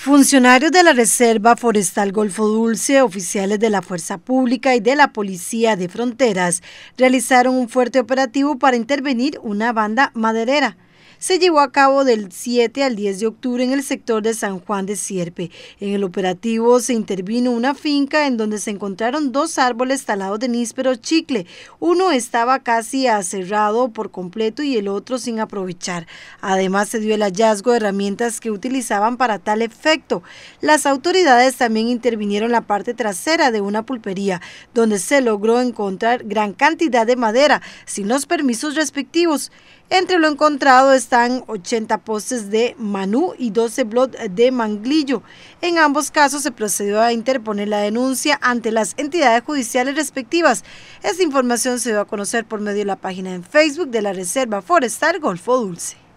Funcionarios de la Reserva Forestal Golfo Dulce, oficiales de la Fuerza Pública y de la Policía de Fronteras realizaron un fuerte operativo para intervenir una banda maderera se llevó a cabo del 7 al 10 de octubre en el sector de San Juan de Sierpe. En el operativo se intervino una finca en donde se encontraron dos árboles talados de níspero chicle. Uno estaba casi aserrado por completo y el otro sin aprovechar. Además se dio el hallazgo de herramientas que utilizaban para tal efecto. Las autoridades también intervinieron la parte trasera de una pulpería, donde se logró encontrar gran cantidad de madera sin los permisos respectivos. Entre lo encontrado están 80 postes de Manú y 12 blot de Manglillo. En ambos casos se procedió a interponer la denuncia ante las entidades judiciales respectivas. Esta información se dio a conocer por medio de la página en Facebook de la Reserva Forestal Golfo Dulce.